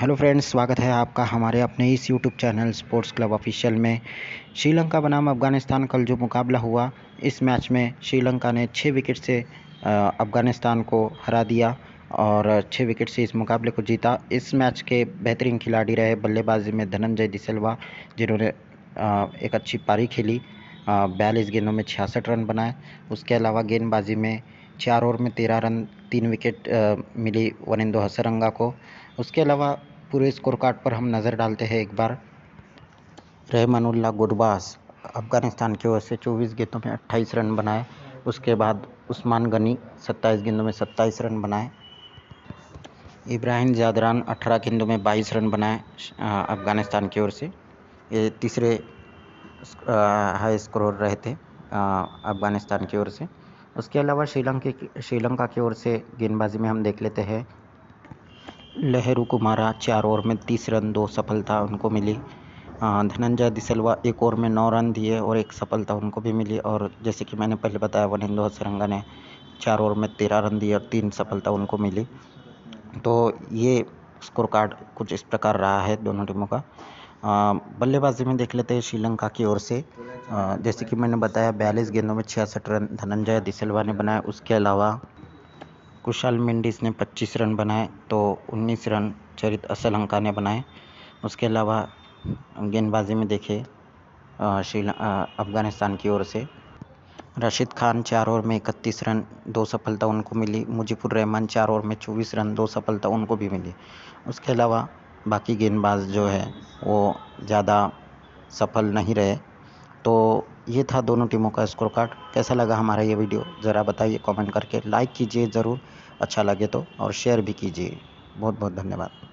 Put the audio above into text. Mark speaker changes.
Speaker 1: hello friends स्वागत है आपका हमारे अपने इस YouTube channel sports club official में श्रीलंका बनाम अफगानिस्तान कल जो मुकाबला हुआ इस मैच में श्रीलंका ने छः विकेट से अफगानिस्तान को हरा दिया और छः विकेट से इस मुकाबले को जीता इस मैच के बेहतरीन खिलाड़ी रहे बल्लेबाजी में धनंजय डिसलवा जिन्होंने एक अच्छी पारी खेली बयालीस गेंदों में छियासठ रन बनाए उसके अलावा गेंदबाजी में चार ओवर में तेरह रन तीन विकेट मिली वनिंदो हसरंगा को उसके अलावा पूरे स्कोर कार्ड पर हम नज़र डालते हैं एक बार रहमानुल्ला गुरबास अफ़गानिस्तान की ओर से 24 गेंदों में 28 रन बनाए उसके बाद उस्मान गनी 27 गेंदों में 27 रन बनाए इब्राहिम जादरान 18 गेंदों में 22 रन बनाए अफ़गानिस्तान की ओर से ये तीसरे हाई स्कोर रहे थे अफ़गानिस्तान की ओर से उसके अलावा श्रीलंका की श्रीलंका की ओर से गेंदबाजी में हम देख लेते हैं लहरू को मारा चार ओवर में तीस रन दो सफलता उनको मिली धनंजय दिसलवा एक ओवर में नौ रन दिए और एक सफलता उनको भी मिली और जैसे कि मैंने पहले बताया वनिंदो सरंगा ने चार ओवर में तेरह रन दिए और तीन सफलता उनको मिली तो ये स्कोर कार्ड कुछ इस प्रकार रहा है दोनों टीमों का बल्लेबाजी में देख लेते हैं श्रीलंका की ओर से जैसे कि मैंने बताया बयालीस गेंदों में छियासठ रन धनंजय दिसलवा ने बनाया उसके अलावा कुशाल मेंडिस ने 25 रन बनाए तो 19 रन चरित असलंका ने बनाए उसके अलावा गेंदबाजी में देखे श्री अफ़गानिस्तान की ओर से रशीद खान चार ओवर में इकतीस रन दो सफलता उनको मिली मुजीबुर रहमान चार ओवर में चौबीस रन दो सफलता उनको भी मिली उसके अलावा बाकी गेंदबाज जो है वो ज़्यादा सफल नहीं रहे तो ये था दोनों टीमों का स्कोर कार्ड कैसा लगा हमारा ये वीडियो ज़रा बताइए कमेंट करके लाइक कीजिए ज़रूर अच्छा लगे तो और शेयर भी कीजिए बहुत बहुत धन्यवाद